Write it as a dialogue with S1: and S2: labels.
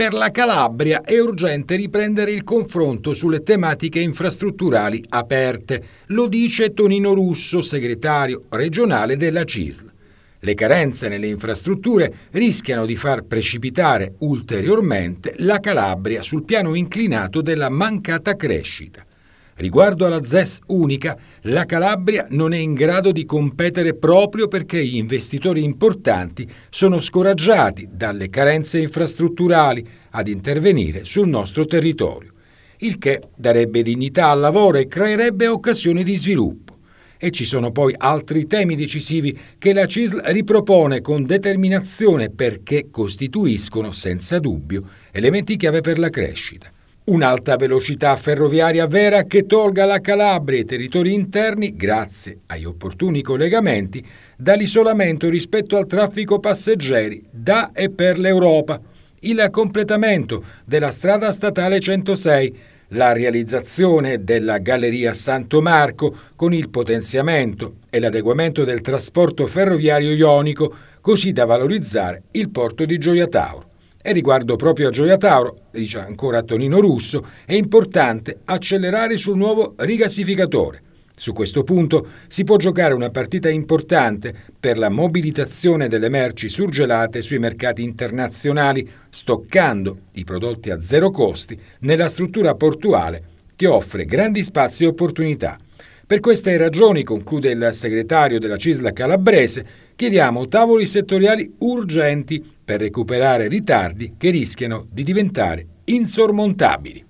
S1: Per la Calabria è urgente riprendere il confronto sulle tematiche infrastrutturali aperte, lo dice Tonino Russo, segretario regionale della CISL. Le carenze nelle infrastrutture rischiano di far precipitare ulteriormente la Calabria sul piano inclinato della mancata crescita. Riguardo alla ZES unica, la Calabria non è in grado di competere proprio perché gli investitori importanti sono scoraggiati dalle carenze infrastrutturali ad intervenire sul nostro territorio, il che darebbe dignità al lavoro e creerebbe occasioni di sviluppo e ci sono poi altri temi decisivi che la CISL ripropone con determinazione perché costituiscono senza dubbio elementi chiave per la crescita. Un'alta velocità ferroviaria vera che tolga la Calabria e i territori interni, grazie agli opportuni collegamenti, dall'isolamento rispetto al traffico passeggeri da e per l'Europa, il completamento della strada statale 106, la realizzazione della Galleria Santo Marco con il potenziamento e l'adeguamento del trasporto ferroviario ionico, così da valorizzare il porto di Gioia Tauro. E riguardo proprio a Gioia Tauro, dice ancora Tonino Russo, è importante accelerare sul nuovo rigassificatore. Su questo punto si può giocare una partita importante per la mobilitazione delle merci surgelate sui mercati internazionali, stoccando i prodotti a zero costi nella struttura portuale che offre grandi spazi e opportunità. Per queste ragioni, conclude il segretario della Cisla Calabrese, chiediamo tavoli settoriali urgenti per recuperare ritardi che rischiano di diventare insormontabili.